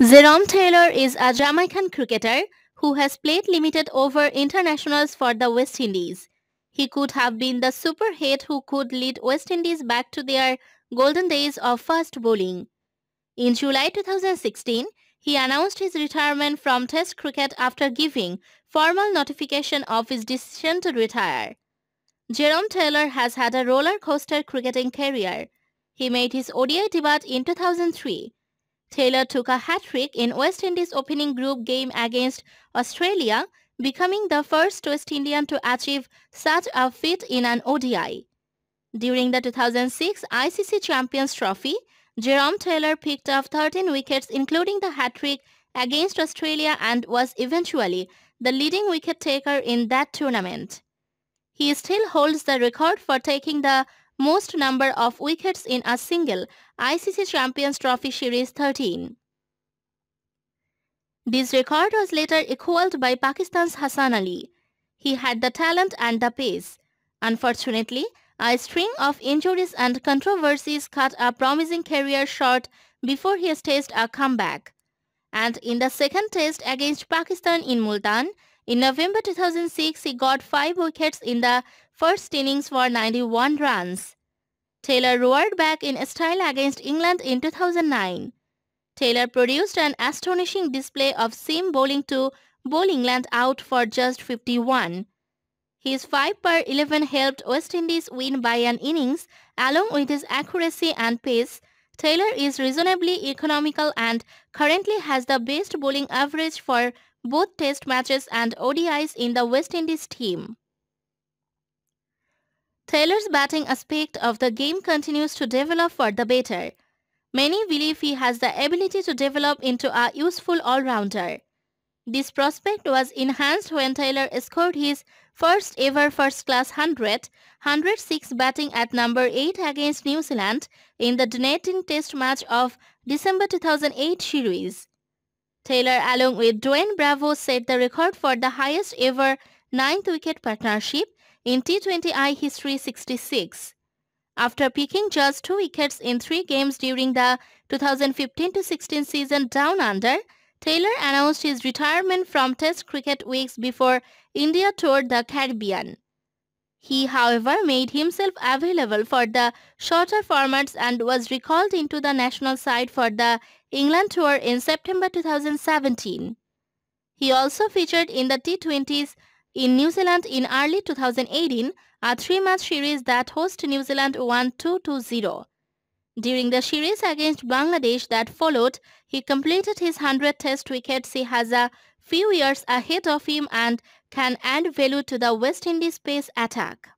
Jerome Taylor is a Jamaican cricketer who has played limited over internationals for the West Indies. He could have been the super hit who could lead West Indies back to their golden days of fast bowling. In July 2016, he announced his retirement from Test cricket after giving formal notification of his decision to retire. Jerome Taylor has had a roller coaster cricketing career. He made his ODI debut in 2003 Taylor took a hat-trick in West Indies opening group game against Australia, becoming the first West Indian to achieve such a feat in an ODI. During the 2006 ICC Champions Trophy, Jerome Taylor picked up 13 wickets including the hat-trick against Australia and was eventually the leading wicket-taker in that tournament. He still holds the record for taking the most number of wickets in a single ICC Champions Trophy Series 13. This record was later equaled by Pakistan's Hassan Ali. He had the talent and the pace. Unfortunately, a string of injuries and controversies cut a promising career short before he staged a comeback. And in the second test against Pakistan in Multan, in November 2006, he got five wickets in the first innings for 91 runs. Taylor roared back in style against England in 2009. Taylor produced an astonishing display of seam bowling to bowl England out for just 51. His 5 per 11 helped West Indies win by an innings along with his accuracy and pace Taylor is reasonably economical and currently has the best bowling average for both test matches and ODIs in the West Indies team. Taylor's batting aspect of the game continues to develop for the better. Many believe he has the ability to develop into a useful all-rounder. This prospect was enhanced when Taylor scored his first ever first class 100, 106 batting at number 8 against New Zealand in the donating test match of December 2008 series. Taylor along with Dwayne Bravo set the record for the highest ever 9th wicket partnership in T20I history 66. After picking just two wickets in three games during the 2015-16 season down under, Taylor announced his retirement from Test cricket weeks before India toured the Caribbean. He, however, made himself available for the shorter formats and was recalled into the national side for the England tour in September 2017. He also featured in the T20s in New Zealand in early 2018, a three-match series that host New Zealand won 2-0. During the series against Bangladesh that followed, he completed his 100 test wickets he has a few years ahead of him and can add value to the West Indies pace attack.